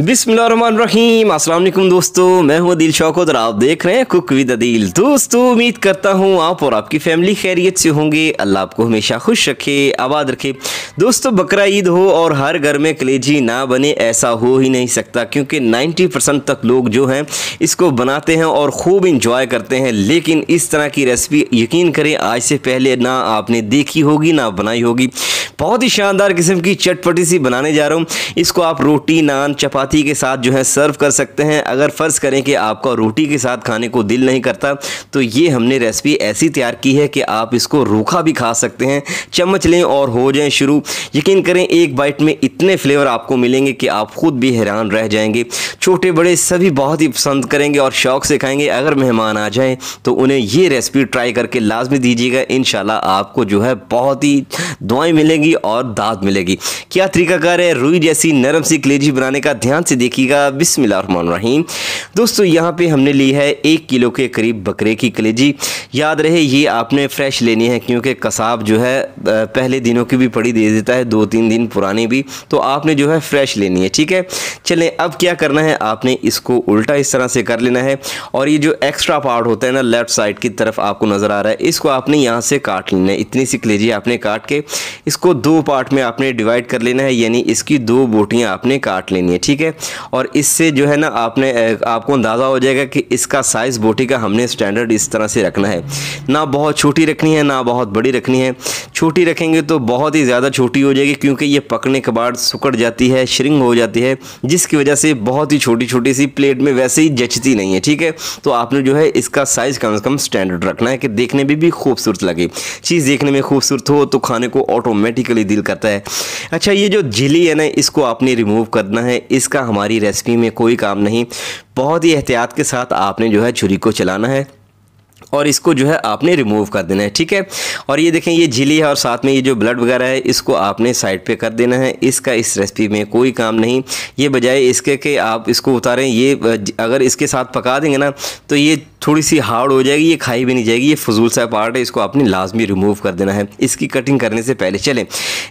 अस्सलाम असल दोस्तों मैं हूं अदील शौकत और आप देख रहे हैं कुक विद अदील दोस्तों उम्मीद करता हूं आप और आपकी फैमिली खैरियत से होंगे अल्लाह आपको हमेशा खुश रखे आबाद रखे दोस्तों बकरा ईद हो और हर घर में कलेजी ना बने ऐसा हो ही नहीं सकता क्योंकि नाइन्टी परसेंट तक लोग जो हैं इसको बनाते हैं और खूब इंजॉय करते हैं लेकिन इस तरह की रेसिपी यकीन करें आज से पहले ना आपने देखी होगी ना बनाई होगी बहुत ही शानदार किस्म की चटपटी सी बनाने जा रहा हूँ इसको आप रोटी नान चपाती चपाती के साथ जो है सर्व कर सकते हैं अगर फ़र्ज़ करें कि आपका रोटी के साथ खाने को दिल नहीं करता तो ये हमने रेसिपी ऐसी तैयार की है कि आप इसको रूखा भी खा सकते हैं चम्मच लें और हो जाएं शुरू यकीन करें एक बाइट में इतने फ्लेवर आपको मिलेंगे कि आप ख़ुद भी हैरान रह जाएंगे छोटे बड़े सभी बहुत ही पसंद करेंगे और शौक़ से खाएंगे अगर मेहमान आ जाएँ तो उन्हें ये रेसिपी ट्राई करके लाजमी दीजिएगा इन आपको जो है बहुत ही दुआएँ मिलेंगी और दाद मिलेगी क्या तरीकाकार है रुई जैसी नरम सी कलेजी बनाने का ध्यान ध्यान से देखिएगा बिसमीम दोस्तों यहाँ पे हमने ली है एक किलो के करीब बकरे की कलेजी याद रहे ये आपने फ्रेश लेनी है क्योंकि कसाब जो है पहले दिनों की भी पड़ी दे देता है दो तीन दिन पुरानी भी तो आपने जो है फ्रेश लेनी है ठीक है चलें अब क्या करना है आपने इसको उल्टा इस तरह से कर लेना है और ये जो एक्स्ट्रा पार्ट होता है ना लेफ़्ट साइड की तरफ आपको नज़र आ रहा है इसको आपने यहाँ से काट लेना है इतनी सी कलेजी आपने काट के इसको दो पार्ट में आपने डिवाइड कर लेना है यानी इसकी दो बोटियाँ आपने काट लेनी है ठीक है है और इससे जो है ना आपने आपको अंदाज़ा हो जाएगा कि इसका साइज़ बोटी का हमने स्टैंडर्ड इस तरह से रखना है ना बहुत छोटी रखनी है ना बहुत बड़ी रखनी है छोटी रखेंगे तो बहुत ही ज़्यादा छोटी हो जाएगी क्योंकि ये पकने के बाद सुकड़ जाती है श्रिंग हो जाती है जिसकी वजह से बहुत ही छोटी छोटी सी प्लेट में वैसे ही जचती नहीं है ठीक है तो आपने जो है इसका साइज़ कम से कम स्टैंडर्ड रखना है कि देखने में भी, खूबसूरत लगे चीज़ देखने में खूबसूरत हो तो खाने को ऑटोमेटिकली दिल करता है अच्छा ये जो झिली है ना इसको आपने रिमूव करना है इसका इसका हमारी रेसिपी में कोई काम नहीं बहुत ही एहतियात के साथ आपने जो है छुरी को चलाना है और इसको जो है आपने रिमूव कर देना है ठीक है और ये देखें ये झीली है और साथ में ये जो ब्लड वगैरह है इसको आपने साइड पे कर देना है इसका इस रेसिपी में कोई काम नहीं ये बजाय इसके कि आप इसको उतारें ये अगर इसके साथ पका देंगे ना तो ये थोड़ी सी हार्ड हो जाएगी ये खाई भी नहीं जाएगी ये फजूल सा पार्ट है इसको आपने लाजमी रिमूव कर देना है इसकी कटिंग करने से पहले चलें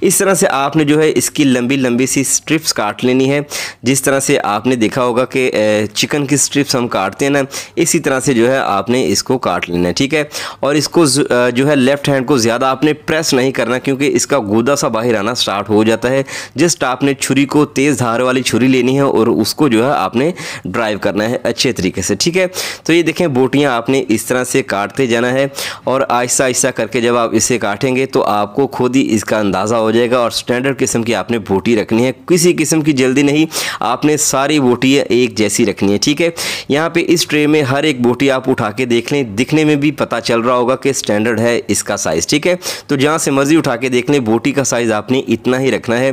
इस तरह से आपने जो है इसकी लंबी लंबी सी स्ट्रिप्स काट लेनी है जिस तरह से आपने देखा होगा कि चिकन की स्ट्रिप्स हम काटते हैं ना इसी तरह से जो है आपने इसको काट लेना है ठीक है और इसको जो है लेफ़्ट हैंड को ज़्यादा आपने प्रेस नहीं करना क्योंकि इसका गूदा सा बाहर आना स्टार्ट हो जाता है जस्ट आपने छुरी को तेज़ धार वाली छुरी लेनी है और उसको जो है आपने ड्राइव करना है अच्छे तरीके से ठीक है तो ये देखें रोटियां आपने इस तरह से काटते जाना है और आहिस्ता आहिस्ता करके जब आप इसे काटेंगे तो आपको खुद ही इसका अंदाज़ा हो जाएगा और स्टैंडर्ड किस्म की आपने बोटी रखनी है किसी किस्म की जल्दी नहीं आपने सारी बोटियाँ एक जैसी रखनी है ठीक है यहाँ पर इस ट्रे में हर एक बोटी आप उठा के देख लें दिखने में भी पता चल रहा होगा कि स्टैंडर्ड है इसका साइज़ ठीक है तो जहाँ से मर्ज़ी उठा के देख लें बोटी का साइज़ आपने इतना ही रखना है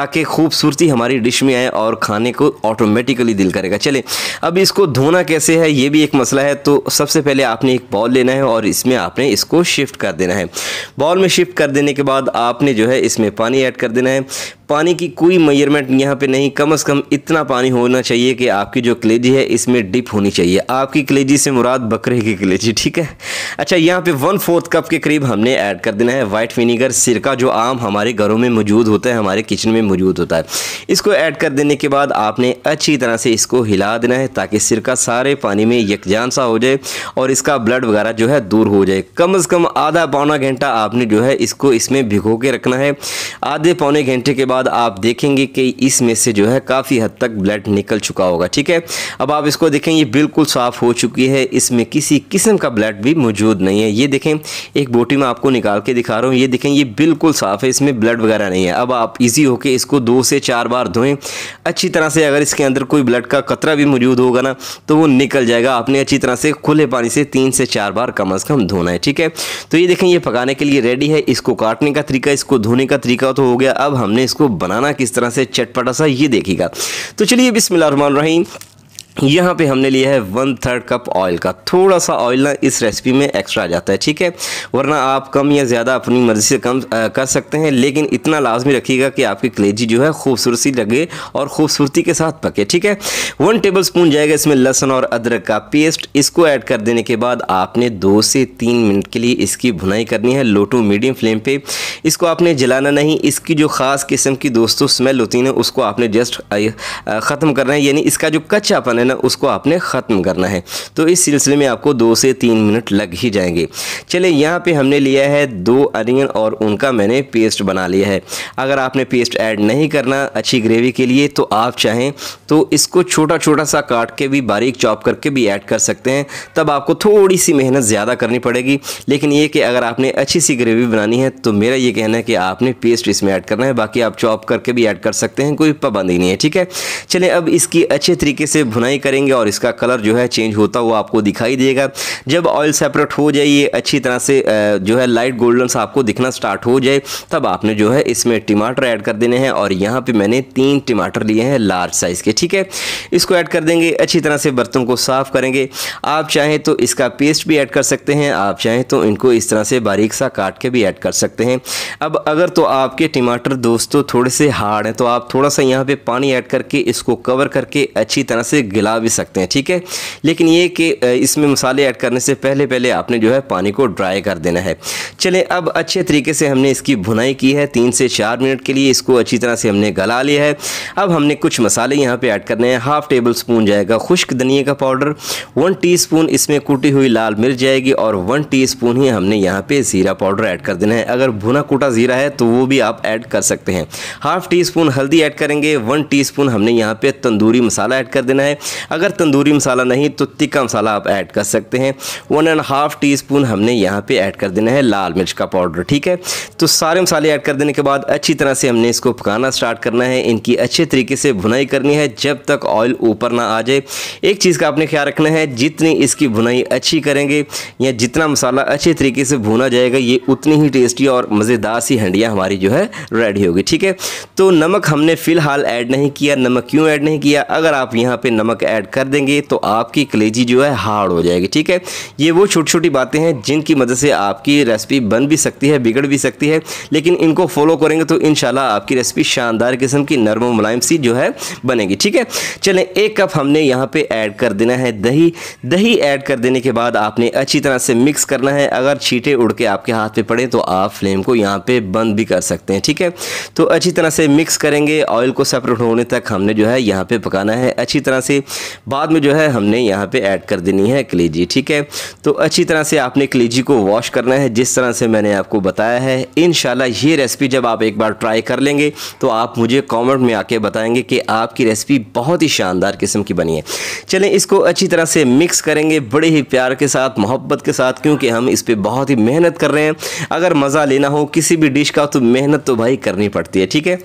ताकि खूबसूरती हमारी डिश में आए और खाने को ऑटोमेटिकली दिल करेगा चले अब इसको धोना कैसे है ये भी एक मसला है तो सबसे पहले आपने एक बॉल लेना है और इसमें आपने इसको शिफ्ट कर देना है बॉल में शिफ्ट कर देने के बाद आपने जो है इसमें पानी ऐड कर देना है पानी की कोई मेजरमेंट यहाँ पे नहीं कम से कम इतना पानी होना चाहिए कि आपकी जो कलेजी है इसमें डिप होनी चाहिए आपकी कलेजी से मुराद बकरे की कलेजी ठीक है अच्छा यहाँ पे वन फोर्थ कप के करीब हमने ऐड कर देना है वाइट विनीगर सिरका जो आम हमारे घरों में मौजूद होता है हमारे किचन में मौजूद होता है इसको ऐड कर देने के बाद आपने अच्छी तरह से इसको हिला देना है ताकि सिरका सारे पानी में यकजान सा हो जाए और इसका ब्लड वगैरह जो है दूर हो जाए कम अज़ कम आधा पौना घंटा आपने जो है इसको इसमें भिगो के रखना है आधे पौने घंटे के बाद आप देखेंगे कि इसमें से जो है काफ़ी हद तक ब्लड निकल चुका होगा ठीक है अब आप इसको देखें ये बिल्कुल साफ़ हो चुकी है इसमें किसी किस्म का ब्लड भी मौजूद मौजूद नहीं है ये देखें एक बोटी में आपको निकाल के दिखा रहा हूँ ये देखें ये बिल्कुल साफ़ है इसमें ब्लड वगैरह नहीं है अब आप इजी होकर इसको दो से चार बार धोएं अच्छी तरह से अगर इसके अंदर कोई ब्लड का कतरा भी मौजूद होगा ना तो वो निकल जाएगा आपने अच्छी तरह से खुले पानी से तीन से चार बार कम अज़ कम धोना है ठीक है तो ये देखें ये पकाने के लिए रेडी है इसको काटने का तरीका इसको धोने का तरीका तो हो गया अब हमने इसको बनाना किस तरह से चटपटा सा ये देखेगा तो चलिए रहमान रहीम यहाँ पे हमने लिया है वन थर्ड कप ऑयल का थोड़ा सा ऑयल ना इस रेसिपी में एक्स्ट्रा आ जाता है ठीक है वरना आप कम या ज़्यादा अपनी मर्ज़ी से कम आ, कर सकते हैं लेकिन इतना लाजमी रखिएगा कि आपकी कलेजी जो है खूबसूरती लगे और खूबसूरती के साथ पके ठीक है वन टेबल स्पून जाएगा इसमें लहसन और अदरक का पेस्ट इसको ऐड कर देने के बाद आपने दो से तीन मिनट के लिए इसकी भुनाई करनी है लो टू मीडियम फ्लेम पर इसको आपने जलाना नहीं इसकी जो ख़ास किस्म की दोस्तों स्मेल होती है उसको आपने जस्ट ख़त्म करना है यानी इसका जो कच्चापन है है ना उसको आपने ख़त्म करना है तो इस सिलसिले में आपको दो से तीन मिनट लग ही जाएंगे चले यहाँ पे हमने लिया है दो अनियन और उनका मैंने पेस्ट बना लिया है अगर आपने पेस्ट ऐड नहीं करना अच्छी ग्रेवी के लिए तो आप चाहें तो इसको छोटा छोटा सा काट के भी बारीक चॉप करके भी ऐड कर सकते हैं तब आपको थोड़ी सी मेहनत ज़्यादा करनी पड़ेगी लेकिन ये कि अगर आपने अच्छी सी ग्रेवी बनानी है तो मेरा ये कहना है कि आपने पेस्ट इसमें ऐड करना है बाकी आप चॉप करके भी ऐड कर सकते हैं कोई पाबंदी नहीं है ठीक है चले अब इसकी अच्छे तरीके से भुनाई अप्लाई करेंगे और इसका कलर जो है चेंज होता हुआ आपको दिखाई देगा जब ऑयल सेपरेट हो जाए ये अच्छी तरह से जो है लाइट गोल्डन सा आपको दिखना स्टार्ट हो जाए तब आपने जो है इसमें टमाटर ऐड कर देने हैं और यहाँ पे मैंने तीन टमाटर लिए हैं लार्ज साइज़ के ठीक है इसको ऐड कर देंगे अच्छी तरह से बर्तन को साफ़ करेंगे आप चाहें तो इसका पेस्ट भी ऐड कर सकते हैं आप चाहें तो इनको इस तरह से बारीक सा काट के भी ऐड कर सकते हैं अब अगर तो आपके टमाटर दोस्तों थोड़े से हार्ड हैं तो आप थोड़ा सा यहाँ पर पानी ऐड करके इसको कवर करके अच्छी तरह से हिला भी सकते हैं ठीक है लेकिन ये कि इसमें मसाले ऐड करने से पहले पहले आपने जो है पानी को ड्राई कर देना है चलें अब अच्छे तरीके से हमने इसकी भुनाई की है तीन से चार मिनट के लिए इसको अच्छी तरह से हमने गला लिया है अब हमने कुछ मसाले यहाँ पर ऐड करने हैं हाफ़ टेबल स्पून जाएगा खुश्क धनिए का पाउडर वन टी इसमें कूटी हुई लाल मिर्च जाएगी और वन टी ही हमने यहाँ पर ज़ीरा पाउडर ऐड कर देना है अगर भुना कूटा ज़ीरा है तो वो भी आप ऐड कर सकते हैं हाफ़ टी स्पून हल्दी ऐड करेंगे वन टी स्पून हमने यहाँ पे तंदूरी मसाला ऐड कर देना है अगर तंदूरी मसाला नहीं तो तिक्का मसाला आप ऐड कर सकते हैं one and half teaspoon हमने यहाँ पर ऐड कर देना है लाल मिर्च का पाउडर ठीक है तो सारे मसाले ऐड कर देने के बाद अच्छी तरह से हमने इसको पकाना स्टार्ट करना है इनकी अच्छे तरीके से भुनाई करनी है जब तक ऑयल ऊपर ना आ जाए एक चीज़ का आपने ख्याल रखना है जितनी इसकी भुनाई अच्छी करेंगे या जितना मसाला अच्छे तरीके से भुना जाएगा ये उतनी ही टेस्टी और मज़ेदार सी हंडियाँ हमारी जो है रेडी होगी ठीक है तो नमक हमने फ़िलहाल ऐड नहीं किया नमक क्यों ऐड नहीं किया अगर आप यहाँ पर नमक ऐड कर देंगे तो आपकी कलेजी जो है हार्ड हो जाएगी ठीक है ये वो छोटी छोटी बातें हैं जिनकी मदद से आपकी रेसिपी बन भी सकती है बिगड़ भी सकती है लेकिन इनको फॉलो करेंगे तो इन आपकी रेसिपी शानदार किस्म की नरम मुलायम सी जो है बनेगी ठीक है चलें एक कप हमने यहाँ पर ऐड कर देना है दही दही ऐड कर देने के बाद आपने अच्छी तरह से मिक्स करना है अगर छीटे उड़ के आपके हाथ पे पड़े तो आप फ्लेम को यहाँ पे बंद भी कर सकते हैं ठीक है तो अच्छी तरह से मिक्स करेंगे ऑयल को सेपरेट होने तक हमने जो है यहाँ पे पकाना है अच्छी तरह से बाद में जो है हमने यहाँ पे ऐड कर देनी है कलेजी ठीक है तो अच्छी तरह से आपने कलेजी को वॉश करना है जिस तरह से मैंने आपको बताया है इन ये रेसिपी जब आप एक बार ट्राई कर लेंगे तो आप मुझे कॉमेंट में आके बताएंगे कि आपकी रेसिपी बहुत ही शानदार किस्म की बनी है चलें इसको अच्छी तरह से मिक्स करेंगे बड़े ही प्यार के साथ मोहब्बत के साथ क्योंकि हम इस पर बहुत ही मेहनत कर रहे हैं अगर मज़ा लेना हो किसी भी डिश का तो मेहनत तो भाई करनी पड़ती है ठीक है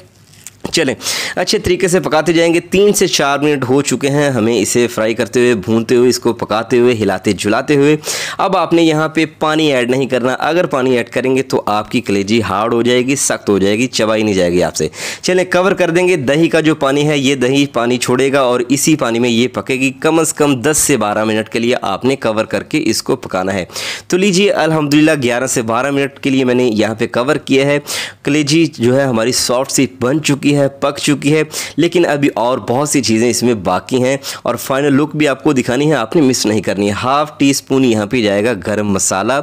चलें अच्छे तरीके से पकाते जाएंगे तीन से चार मिनट हो चुके हैं हमें इसे फ्राई करते हुए भूनते हुए इसको पकाते हुए हिलाते जुलाते हुए अब आपने यहाँ पे पानी ऐड नहीं करना अगर पानी ऐड करेंगे तो आपकी कलेजी हार्ड हो जाएगी सख्त हो जाएगी चबाई नहीं जाएगी आपसे चलें कवर कर देंगे दही का जो पानी है ये दही पानी छोड़ेगा और इसी पानी में ये पकेगी कम अज़ कम दस से बारह मिनट के लिए आपने कवर करके इसको पकाना है तो लीजिए अलहमदिल्ला ग्यारह से बारह मिनट के लिए मैंने यहाँ पर कवर किया है कलेजी जो है हमारी सॉफ्ट सी बन चुकी है है पक चुकी है लेकिन अभी और बहुत सी चीज़ें इसमें बाकी हैं और फाइनल लुक भी आपको दिखानी है आपने मिस नहीं करनी है हाफ़ टी स्पून यहाँ पर जाएगा गर्म मसाला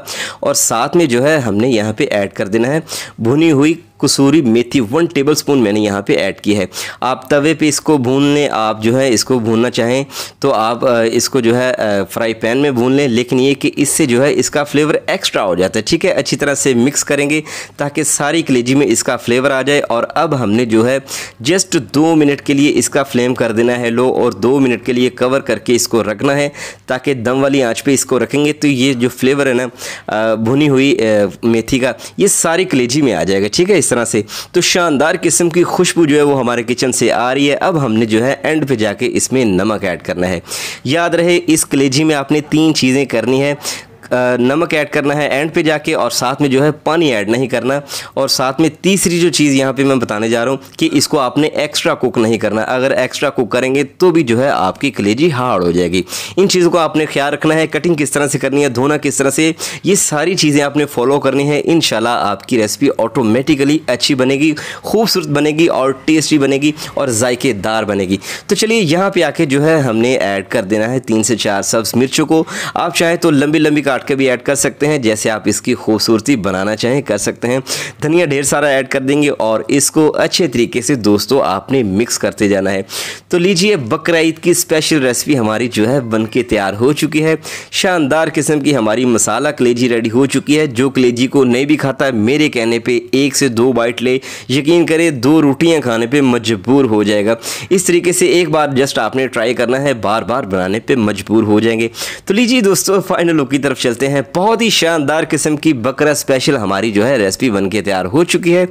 और साथ में जो है हमने यहाँ पर ऐड कर देना है भुनी हुई कसूरी मेथी वन टेबल स्पून मैंने यहाँ पे ऐड की है आप तवे पे इसको भून लें आप जो है इसको भूनना चाहें तो आप इसको जो है फ्राई पैन में भून लें लेकिन ये कि इससे जो है इसका फ्लेवर एक्स्ट्रा हो जाता है ठीक है अच्छी तरह से मिक्स करेंगे ताकि सारी कलेजी में इसका फ्लेवर आ जाए और अब हमने जो है जस्ट दो मिनट के लिए इसका फ्लेम कर देना है लो और दो मिनट के लिए कवर करके इसको रखना है ताकि दम वाली आँच पर इसको रखेंगे तो ये जो फ्लेवर है ना भुनी हुई मेथी का ये सारी कलेजी में आ जाएगा ठीक है इस तरह से तो शानदार किस्म की खुशबू जो है वो हमारे किचन से आ रही है अब हमने जो है एंड पे जाके इसमें नमक ऐड करना है याद रहे इस कलेजी में आपने तीन चीज़ें करनी है नमक ऐड करना है एंड पे जाके और साथ में जो है पानी ऐड नहीं करना और साथ में तीसरी जो चीज़ यहाँ पे मैं बताने जा रहा हूँ कि इसको आपने एक्स्ट्रा कुक नहीं करना अगर एक्स्ट्रा कुक करेंगे तो भी जो है आपकी कलेजी हार्ड हो जाएगी इन चीज़ों को आपने ख्याल रखना है कटिंग किस तरह से करनी है धोना किस तरह से ये सारी चीज़ें आपने फॉलो करनी है इन आपकी रेसिपी ऑटोमेटिकली अच्छी बनेगी खूबसूरत बनेगी और टेस्टी बनेगी और ज़ायकेदार बनेगी तो चलिए यहाँ पर आके जो है हमने ऐड कर देना है तीन से चार सब्ज़ मिर्चों को आप चाहें तो लंबी लंबी का काट के भी ऐड कर सकते हैं जैसे आप इसकी खूबसूरती बनाना चाहें कर सकते हैं धनिया ढेर सारा ऐड कर देंगे और इसको अच्छे तरीके से दोस्तों आपने मिक्स करते जाना है तो लीजिए बकर की स्पेशल रेसिपी हमारी जो है बन तैयार हो चुकी है शानदार किस्म की हमारी मसाला कलेजी रेडी हो चुकी है जो कलेजी को नहीं भी खाता है मेरे कहने पर एक से दो बाइट ले यकीन करें दो रोटियाँ खाने पर मजबूर हो जाएगा इस तरीके से एक बार जस्ट आपने ट्राई करना है बार बार बनाने पर मजबूर हो जाएंगे तो लीजिए दोस्तों फाइनल लुक की तरफ चलते हैं बहुत ही शानदार किस्म की बकरा स्पेशल हमारी जो है रेसिपी बन के तैयार हो चुकी है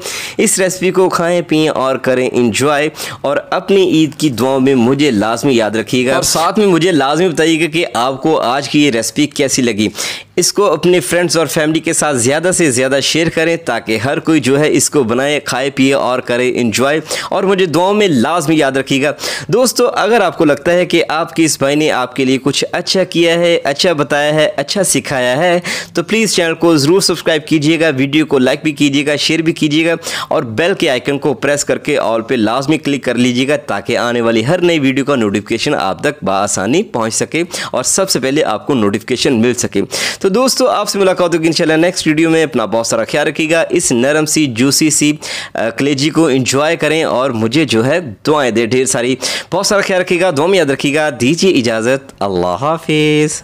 इस रेसिपी को खाएं पिए और करें इंजॉय और अपनी ईद की दुआओं में मुझे लाजमी याद रखिएगा और साथ में मुझे लाजमी बताइएगा कि आपको आज की ये रेसिपी कैसी लगी इसको अपने फ्रेंड्स और फैमिली के साथ ज़्यादा से ज़्यादा शेयर करें ताकि हर कोई जो है इसको बनाए खाए पिए और करे इन्जॉय और मुझे दुआओं में लाजमी याद रखिएगा दोस्तों अगर आपको लगता है कि आपकी इस भाई ने आपके लिए कुछ अच्छा किया है अच्छा बताया है अच्छा सिखाया है तो प्लीज़ चैनल को ज़रूर सब्सक्राइब कीजिएगा वीडियो को लाइक भी कीजिएगा शेयर भी कीजिएगा और बेल के आइकन को प्रेस करके ऑल पर लाजमी क्लिक कर लीजिएगा ताकि आने वाली हर नई वीडियो का नोटिफिकेशन आप तक बसानी पहुँच सके और सबसे पहले आपको नोटिफिकेशन मिल सके तो दोस्तों आपसे मुलाकात होगी इंशाल्लाह नेक्स्ट वीडियो में अपना बहुत सारा ख्याल रखिएगा इस नरम सी जूसी सी कलेजी को इंजॉय करें और मुझे जो है दुआएं दे ढेर सारी बहुत सारा ख्याल रखिएगा दुआ में याद रखिएगा दीजिए इजाज़त अल्लाह हाफिज़